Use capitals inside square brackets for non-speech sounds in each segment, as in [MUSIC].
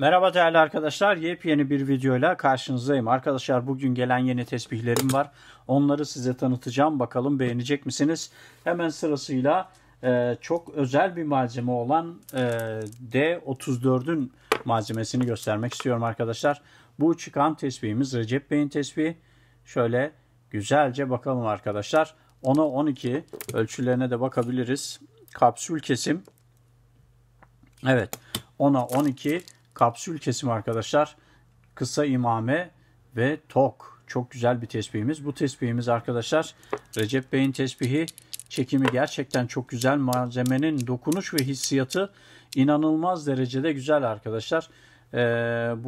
Merhaba değerli arkadaşlar. Yepyeni bir videoyla karşınızdayım. Arkadaşlar bugün gelen yeni tesbihlerim var. Onları size tanıtacağım. Bakalım beğenecek misiniz? Hemen sırasıyla e, çok özel bir malzeme olan e, D34'ün malzemesini göstermek istiyorum arkadaşlar. Bu çıkan tesbihimiz Recep Bey'in tesbihi. Şöyle güzelce bakalım arkadaşlar. Ona 12 ölçülerine de bakabiliriz. Kapsül kesim. Evet. Ona 12 kapsül kesim arkadaşlar. Kısa imame ve tok. Çok güzel bir tesbihimiz. Bu tesbihimiz arkadaşlar Recep Bey'in tesbihi çekimi gerçekten çok güzel. Malzemenin dokunuş ve hissiyatı inanılmaz derecede güzel arkadaşlar. Ee,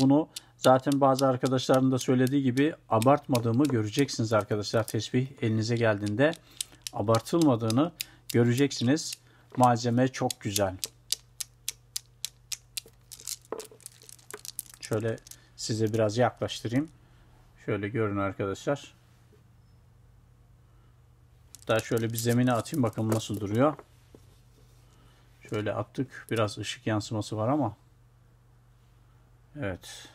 bunu zaten bazı arkadaşların da söylediği gibi abartmadığımı göreceksiniz arkadaşlar. Tesbih elinize geldiğinde abartılmadığını göreceksiniz. Malzeme çok güzel. Şöyle size biraz yaklaştırayım. Şöyle görün arkadaşlar. Hatta şöyle bir zemine atayım bakalım nasıl duruyor. Şöyle attık. Biraz ışık yansıması var ama. Evet.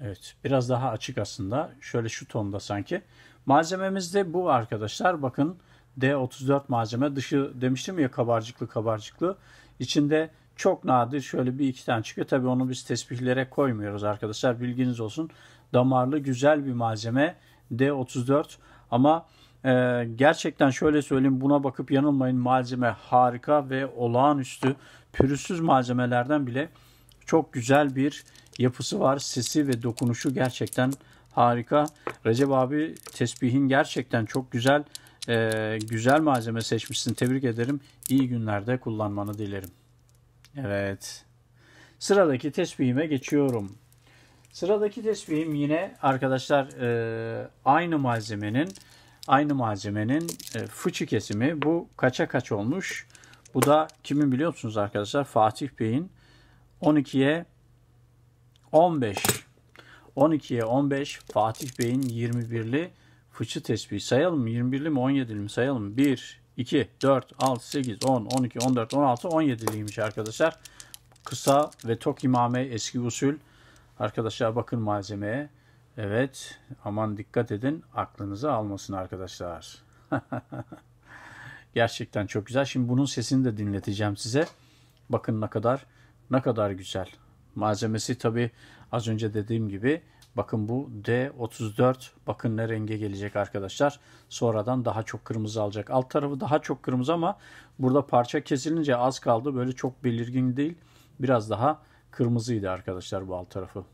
Evet. Biraz daha açık aslında. Şöyle şu tonda sanki. Malzememiz de bu arkadaşlar. Bakın. Bakın D34 malzeme. Dışı demiştim ya kabarcıklı kabarcıklı. İçinde çok nadir şöyle bir iki tane çıkıyor. Tabii onu biz tesbihlere koymuyoruz arkadaşlar. Bilginiz olsun. Damarlı güzel bir malzeme D34 ama e, gerçekten şöyle söyleyeyim buna bakıp yanılmayın. Malzeme harika ve olağanüstü pürüzsüz malzemelerden bile çok güzel bir yapısı var. Sesi ve dokunuşu gerçekten harika. Recep abi tesbihin gerçekten çok güzel. Ee, güzel malzeme seçmişsin. Tebrik ederim. İyi günlerde kullanmanı dilerim. Evet. Sıradaki tesbihime geçiyorum. Sıradaki tesbihim yine arkadaşlar e, aynı malzemenin aynı malzemenin e, fıçı kesimi. Bu kaça kaç olmuş? Bu da kimin biliyor musunuz arkadaşlar? Fatih Bey'in 12'ye 15 12'ye 15 Fatih Bey'in 21'li fıçı tesbih sayalım mı? 21'li mi 17'li mi sayalım? 1, 2, 4, 6, 8, 10, 12, 14, 16, 17'liymiş arkadaşlar. Kısa ve tok imame eski usul. Arkadaşlar bakın malzemeye. Evet aman dikkat edin aklınızı almasın arkadaşlar. [LAUGHS] Gerçekten çok güzel. Şimdi bunun sesini de dinleteceğim size. Bakın ne kadar ne kadar güzel. Malzemesi tabi az önce dediğim gibi Bakın bu D34 bakın ne renge gelecek arkadaşlar. Sonradan daha çok kırmızı alacak. Alt tarafı daha çok kırmızı ama burada parça kesilince az kaldı. Böyle çok belirgin değil. Biraz daha kırmızıydı arkadaşlar bu alt tarafı.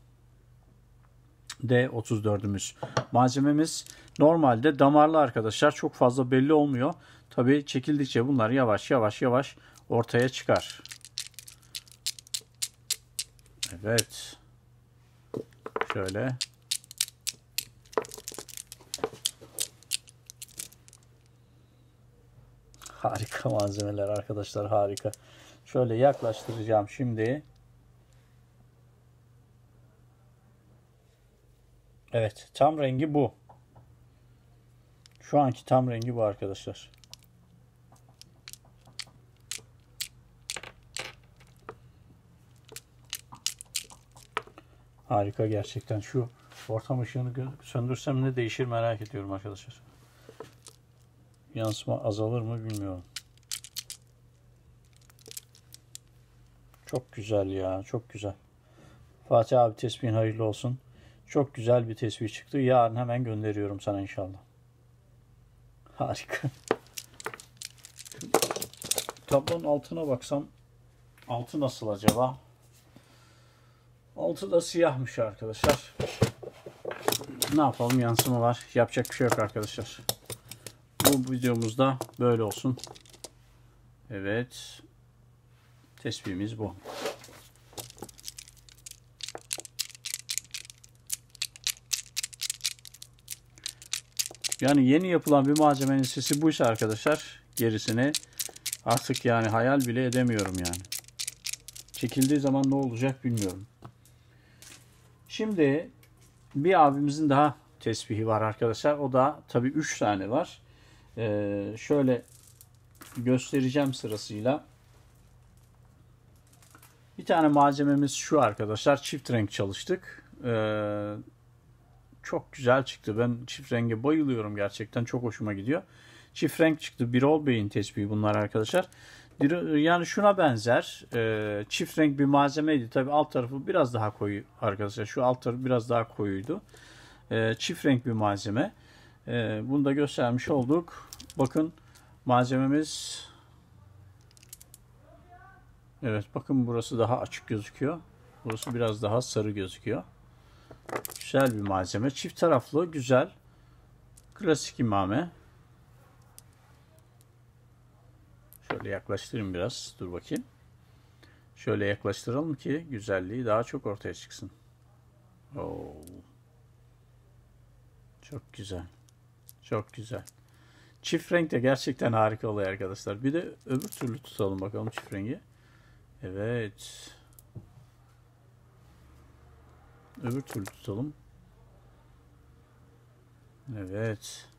D34'ümüz. Malzememiz normalde damarlı arkadaşlar. Çok fazla belli olmuyor. Tabi çekildikçe bunlar yavaş yavaş yavaş ortaya çıkar. Evet. Şöyle. Harika [LAUGHS] malzemeler arkadaşlar harika. Şöyle yaklaştıracağım şimdi. Evet tam rengi bu. Şu anki tam rengi bu arkadaşlar. Harika gerçekten. Şu ortam ışığını söndürsem ne değişir merak ediyorum arkadaşlar. Yansıma azalır mı bilmiyorum. Çok güzel ya. Çok güzel. Fatih abi tesbihin hayırlı olsun. Çok güzel bir tesbih çıktı. Yarın hemen gönderiyorum sana inşallah. Harika. Tablonun altına baksam altı nasıl acaba? Altı da siyahmış arkadaşlar. Ne yapalım yansımalar? Yapacak bir şey yok arkadaşlar. Bu videomuzda böyle olsun. Evet. Tespihimiz bu. Yani yeni yapılan bir malzemenin sesi buysa arkadaşlar gerisini artık yani hayal bile edemiyorum yani. Çekildiği zaman ne olacak bilmiyorum. Şimdi bir abimizin daha tesbihi var arkadaşlar. O da tabii 3 tane var. Ee, şöyle göstereceğim sırasıyla. Bir tane malzememiz şu arkadaşlar. Çift renk çalıştık. Ee, çok güzel çıktı. Ben çift renge bayılıyorum gerçekten. Çok hoşuma gidiyor. Çift renk çıktı. Birol Bey'in tesbihi bunlar arkadaşlar. Yani şuna benzer e, çift renk bir malzemeydi. Tabi alt tarafı biraz daha koyu arkadaşlar. Şu alt tarafı biraz daha koyuydu. E, çift renk bir malzeme. E, bunu da göstermiş olduk. Bakın malzememiz Evet bakın burası daha açık gözüküyor. Burası biraz daha sarı gözüküyor. Güzel bir malzeme. Çift taraflı güzel. Klasik imame. Şöyle yaklaştırayım biraz. Dur bakayım. Şöyle yaklaştıralım ki güzelliği daha çok ortaya çıksın. Oo. Çok güzel. Çok güzel. Çift renk de gerçekten harika oluyor arkadaşlar. Bir de öbür türlü tutalım bakalım çift rengi. Evet. Öbür türlü tutalım. Evet.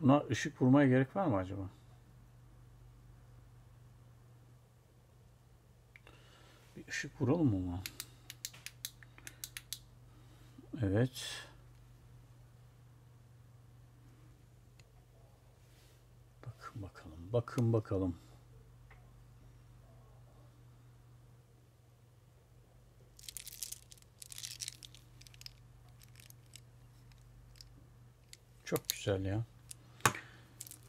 Buna ışık vurmaya gerek var mı acaba? Bir ışık vuralım mı ona? Evet. Bakın bakalım. Bakın bakalım. Çok güzel ya.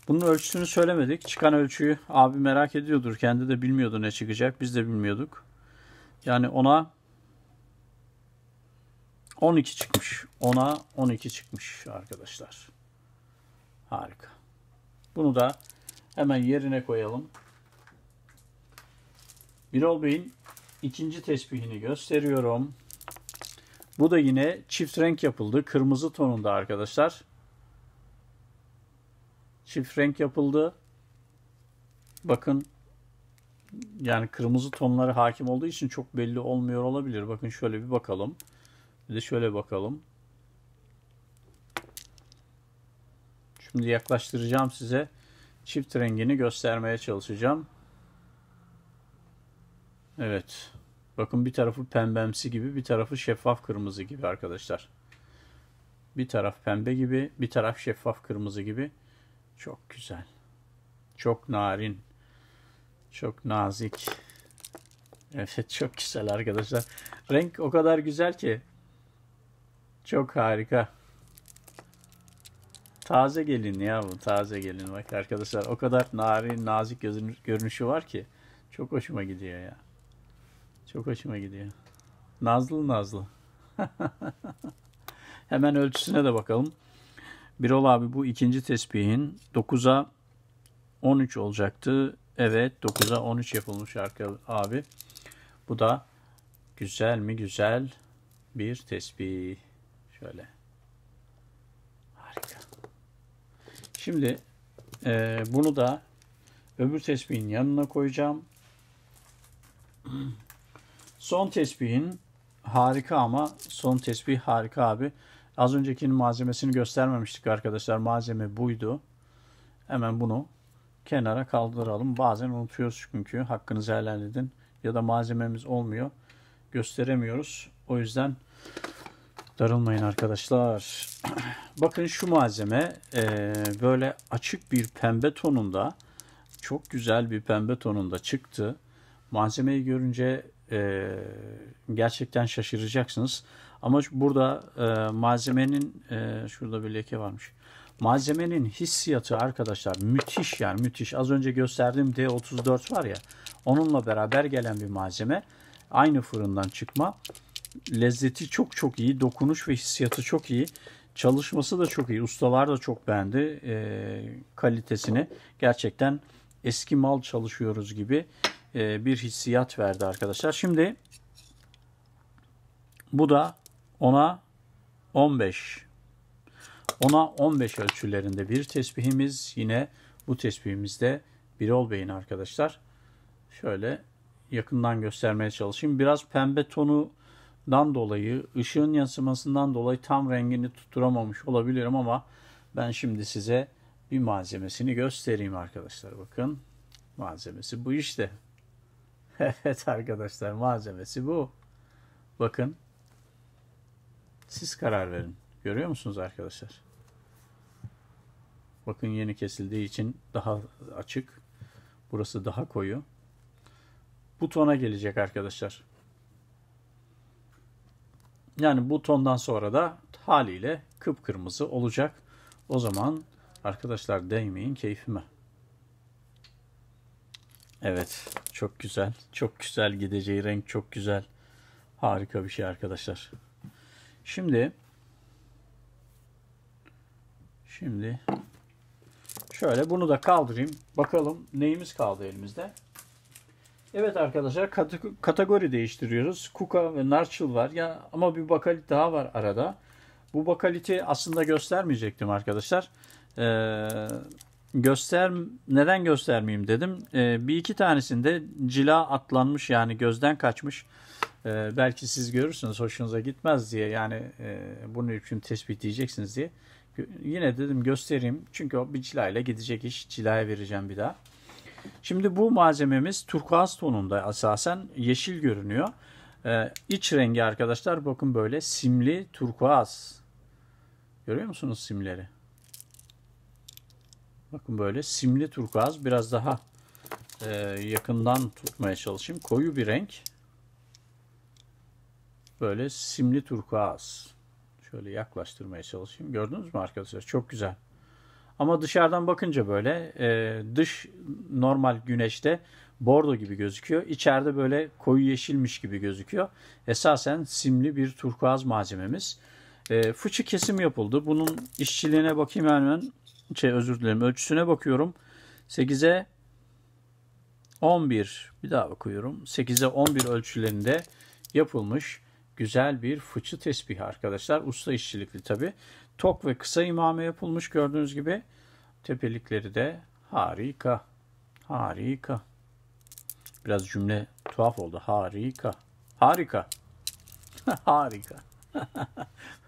Bunun ölçüsünü söylemedik. Çıkan ölçüyü abi merak ediyordur. Kendi de bilmiyordu ne çıkacak. Biz de bilmiyorduk. Yani ona 12 çıkmış. Ona 12 çıkmış arkadaşlar. Harika. Bunu da hemen yerine koyalım. Birol Bey'in ikinci tesbihini gösteriyorum. Bu da yine çift renk yapıldı. Kırmızı tonunda arkadaşlar çift renk yapıldı. Bakın yani kırmızı tonları hakim olduğu için çok belli olmuyor olabilir. Bakın şöyle bir bakalım. Bir de şöyle bakalım. Şimdi yaklaştıracağım size. Çift rengini göstermeye çalışacağım. Evet. Bakın bir tarafı pembemsi gibi, bir tarafı şeffaf kırmızı gibi arkadaşlar. Bir taraf pembe gibi, bir taraf şeffaf kırmızı gibi. Çok güzel. Çok narin. Çok nazik. Evet çok güzel arkadaşlar. Renk o kadar güzel ki. Çok harika. Taze gelin ya bu taze gelin. Bak arkadaşlar o kadar narin nazik görünüşü var ki. Çok hoşuma gidiyor ya. Çok hoşuma gidiyor. Nazlı nazlı. [LAUGHS] Hemen ölçüsüne de bakalım. Birol abi bu ikinci tesbihin 9'a 13 olacaktı. Evet 9'a 13 yapılmış arka abi. Bu da güzel mi güzel bir tesbih. Şöyle. Harika. Şimdi e, bunu da öbür tesbihin yanına koyacağım. [CLEARS THROAT] Son tesbihin harika ama son tesbih harika abi. Az öncekinin malzemesini göstermemiştik arkadaşlar. Malzeme buydu. Hemen bunu kenara kaldıralım. Bazen unutuyoruz çünkü hakkınızı helal edin. Ya da malzememiz olmuyor. Gösteremiyoruz. O yüzden darılmayın arkadaşlar. [CLEARS THROAT] Bakın şu malzeme e, böyle açık bir pembe tonunda çok güzel bir pembe tonunda çıktı. Malzemeyi görünce e, gerçekten şaşıracaksınız. Ama burada e, malzemenin e, şurada bir leke varmış. Malzemenin hissiyatı arkadaşlar müthiş yani müthiş. Az önce gösterdiğim D34 var ya onunla beraber gelen bir malzeme. Aynı fırından çıkma. Lezzeti çok çok iyi. Dokunuş ve hissiyatı çok iyi. Çalışması da çok iyi. Ustalar da çok beğendi e, kalitesini. Gerçekten eski mal çalışıyoruz gibi e, bir hissiyat verdi arkadaşlar. Şimdi bu da 10'a 15. 10'a 15 ölçülerinde bir tesbihimiz. Yine bu tesbihimizde bir ol beyin arkadaşlar. Şöyle yakından göstermeye çalışayım. Biraz pembe tonundan dolayı, ışığın yansımasından dolayı tam rengini tutturamamış olabilirim ama ben şimdi size bir malzemesini göstereyim arkadaşlar. Bakın malzemesi bu işte. [LAUGHS] evet arkadaşlar malzemesi bu. Bakın siz karar verin. Görüyor musunuz arkadaşlar? Bakın yeni kesildiği için daha açık. Burası daha koyu. Bu tona gelecek arkadaşlar. Yani bu tondan sonra da haliyle kıpkırmızı olacak. O zaman arkadaşlar değmeyin keyfime. Evet çok güzel. Çok güzel gideceği renk çok güzel. Harika bir şey arkadaşlar. Şimdi şimdi şöyle bunu da kaldırayım. Bakalım neyimiz kaldı elimizde. Evet arkadaşlar kategori değiştiriyoruz. Kuka ve Narçıl var ya ama bir bakalit daha var arada. Bu bakaliti aslında göstermeyecektim arkadaşlar. Ee, göster neden göstermeyeyim dedim. Ee, bir iki tanesinde cila atlanmış yani gözden kaçmış e, belki siz görürsünüz hoşunuza gitmez diye yani e, bunu hüküm tespit diyeceksiniz diye. Yine dedim göstereyim çünkü o bir cilayla gidecek iş cilaya vereceğim bir daha. Şimdi bu malzememiz turkuaz tonunda asasen yeşil görünüyor. Ee, iç rengi arkadaşlar bakın böyle simli turkuaz. Görüyor musunuz simleri? Bakın böyle simli turkuaz biraz daha e, yakından tutmaya çalışayım. Koyu bir renk böyle simli turkuaz. Şöyle yaklaştırmaya çalışayım. Gördünüz mü arkadaşlar? Çok güzel. Ama dışarıdan bakınca böyle e, dış normal güneşte bordo gibi gözüküyor. İçeride böyle koyu yeşilmiş gibi gözüküyor. Esasen simli bir turkuaz malzememiz. E, fıçı kesim yapıldı. Bunun işçiliğine bakayım hemen. Şey, özür dilerim ölçüsüne bakıyorum. 8'e 11 bir daha bakıyorum. 8'e 11 ölçülerinde yapılmış güzel bir fıçı tesbih arkadaşlar. Usta işçilikli tabi. Tok ve kısa imame yapılmış gördüğünüz gibi. Tepelikleri de harika. Harika. Biraz cümle tuhaf oldu. Harika. Harika. [LAUGHS] harika. [LAUGHS]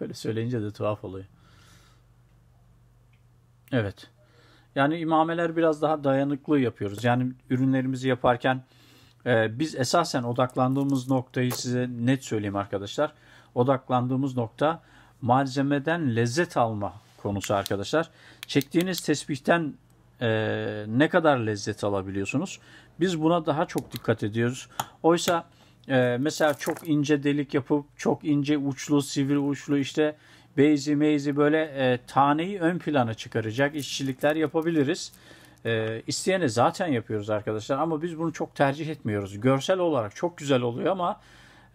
Böyle söyleyince de tuhaf oluyor. Evet. Yani imameler biraz daha dayanıklı yapıyoruz. Yani ürünlerimizi yaparken ee, biz esasen odaklandığımız noktayı size net söyleyeyim arkadaşlar. Odaklandığımız nokta malzemeden lezzet alma konusu arkadaşlar. Çektiğiniz tesbihten e, ne kadar lezzet alabiliyorsunuz? Biz buna daha çok dikkat ediyoruz. Oysa e, mesela çok ince delik yapıp çok ince uçlu sivri uçlu işte beyzi meyzi böyle e, taneyi ön plana çıkaracak işçilikler yapabiliriz. E, ee, isteyene zaten yapıyoruz arkadaşlar ama biz bunu çok tercih etmiyoruz. Görsel olarak çok güzel oluyor ama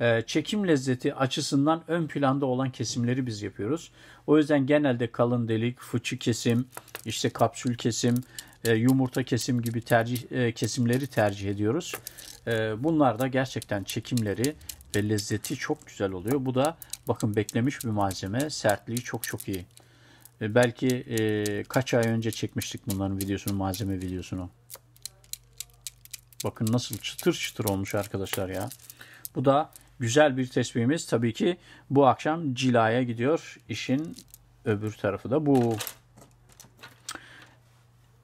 e, çekim lezzeti açısından ön planda olan kesimleri biz yapıyoruz. O yüzden genelde kalın delik, fıçı kesim, işte kapsül kesim, e, yumurta kesim gibi tercih e, kesimleri tercih ediyoruz. E, bunlar da gerçekten çekimleri ve lezzeti çok güzel oluyor. Bu da bakın beklemiş bir malzeme sertliği çok çok iyi. E, belki e, kaç ay önce çekmiştik bunların videosunu, malzeme videosunu. Bakın nasıl çıtır çıtır olmuş arkadaşlar ya. Bu da güzel bir tespihimiz. Tabii ki bu akşam cilaya gidiyor. İşin öbür tarafı da bu.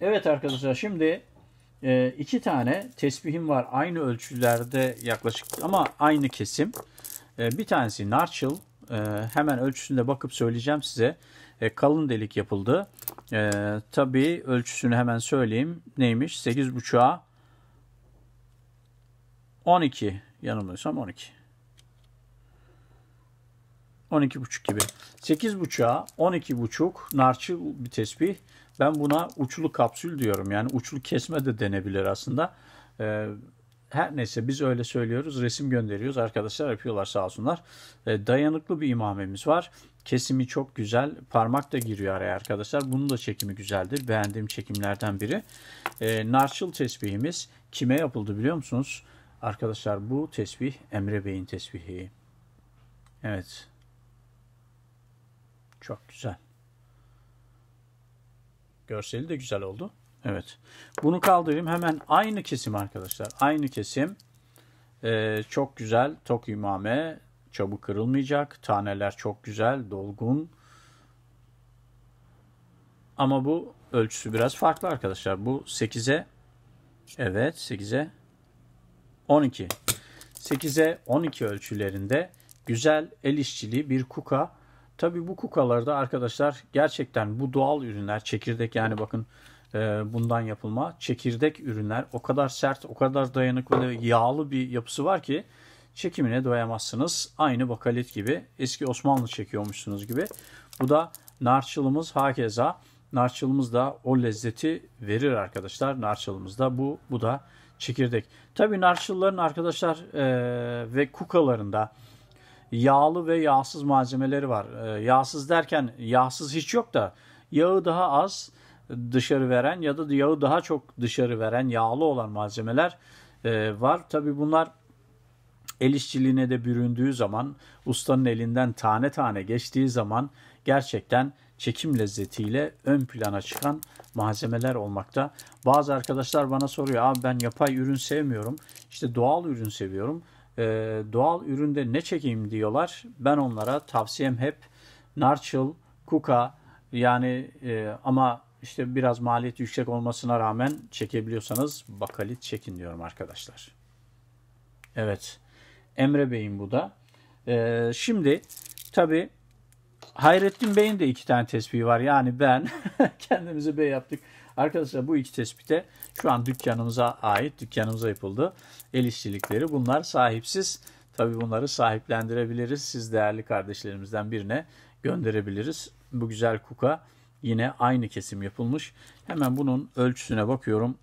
Evet arkadaşlar şimdi e, iki tane tesbihim var. Aynı ölçülerde yaklaşık ama aynı kesim. E, bir tanesi narçıl. E, hemen ölçüsünde bakıp söyleyeceğim size e, kalın delik yapıldı. E, tabii ölçüsünü hemen söyleyeyim. Neymiş? 8.5'a 12 yanılmıyorsam 12. 12.5 gibi. 8.5'a 12.5 narçı bir tesbih. Ben buna uçlu kapsül diyorum. Yani uçlu kesme de denebilir aslında. Ee, her neyse biz öyle söylüyoruz. Resim gönderiyoruz. Arkadaşlar yapıyorlar sağ olsunlar. Ee, dayanıklı bir imamemiz var. Kesimi çok güzel. Parmak da giriyor araya arkadaşlar. Bunun da çekimi güzeldir. Beğendiğim çekimlerden biri. E, ee, narçıl tesbihimiz kime yapıldı biliyor musunuz? Arkadaşlar bu tesbih Emre Bey'in tesbihi. Evet. Çok güzel. Görseli de güzel oldu. Evet. Bunu kaldırayım. Hemen aynı kesim arkadaşlar. Aynı kesim. Ee, çok güzel. Tok imame Çabuk kırılmayacak. Taneler çok güzel, dolgun. Ama bu ölçüsü biraz farklı arkadaşlar. Bu 8'e evet 8'e 12. 8'e 12 ölçülerinde güzel el işçiliği bir kuka. Tabii bu kukalarda arkadaşlar gerçekten bu doğal ürünler çekirdek yani bakın e, bundan yapılma çekirdek ürünler o kadar sert o kadar dayanıklı yağlı bir yapısı var ki çekimine doyamazsınız. Aynı bakalit gibi eski Osmanlı çekiyormuşsunuz gibi. Bu da narçılımız hakeza. Narçılımız da o lezzeti verir arkadaşlar. Narçılımız da bu, bu da çekirdek. Tabi narçılların arkadaşlar e, ve kukalarında yağlı ve yağsız malzemeleri var. E, yağsız derken yağsız hiç yok da yağı daha az dışarı veren ya da yağı daha çok dışarı veren yağlı olan malzemeler e, var. Tabi bunlar El işçiliğine de büründüğü zaman, ustanın elinden tane tane geçtiği zaman gerçekten çekim lezzetiyle ön plana çıkan malzemeler olmakta. Bazı arkadaşlar bana soruyor, abi ben yapay ürün sevmiyorum, işte doğal ürün seviyorum. Ee, doğal üründe ne çekeyim diyorlar. Ben onlara tavsiyem hep narçıl, kuka yani e, ama işte biraz maliyet yüksek olmasına rağmen çekebiliyorsanız bakalit çekin diyorum arkadaşlar. Evet. Emre Bey'in bu da. Ee, şimdi tabi Hayrettin Bey'in de iki tane tespihi var. Yani ben [LAUGHS] kendimizi bey yaptık. Arkadaşlar bu iki tespite şu an dükkanımıza ait, dükkanımıza yapıldı. El işçilikleri bunlar sahipsiz. Tabi bunları sahiplendirebiliriz. Siz değerli kardeşlerimizden birine gönderebiliriz. Bu güzel kuka yine aynı kesim yapılmış. Hemen bunun ölçüsüne bakıyorum.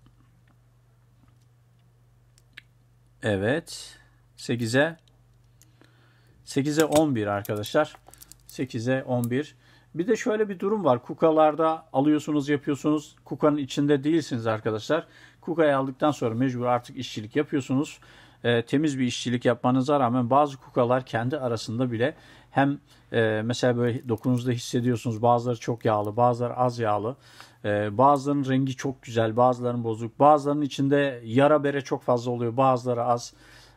Evet. 8'e 8'e 11 arkadaşlar. 8'e 11. Bir de şöyle bir durum var. Kukalarda alıyorsunuz yapıyorsunuz. Kukanın içinde değilsiniz arkadaşlar. Kukayı aldıktan sonra mecbur artık işçilik yapıyorsunuz. E, temiz bir işçilik yapmanıza rağmen bazı kukalar kendi arasında bile hem e, mesela böyle dokunuzda hissediyorsunuz bazıları çok yağlı bazıları az yağlı. E, bazılarının rengi çok güzel bazılarının bozuk bazılarının içinde yara bere çok fazla oluyor bazıları az.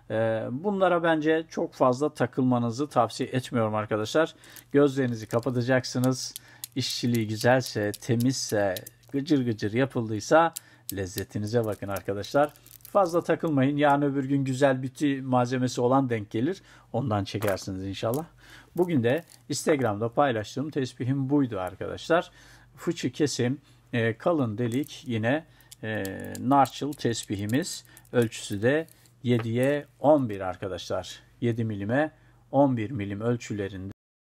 Ee, bunlara bence çok fazla takılmanızı tavsiye etmiyorum arkadaşlar. Gözlerinizi kapatacaksınız. İşçiliği güzelse, temizse, gıcır gıcır yapıldıysa lezzetinize bakın arkadaşlar. Fazla takılmayın. Yarın öbür gün güzel biti malzemesi olan denk gelir. Ondan çekersiniz inşallah. Bugün de Instagram'da paylaştığım tesbihim buydu arkadaşlar. Fıçı kesim, e, kalın delik yine e, narçıl tesbihimiz. Ölçüsü de 7'ye 11 arkadaşlar. 7 milime 11 milim ölçülerinde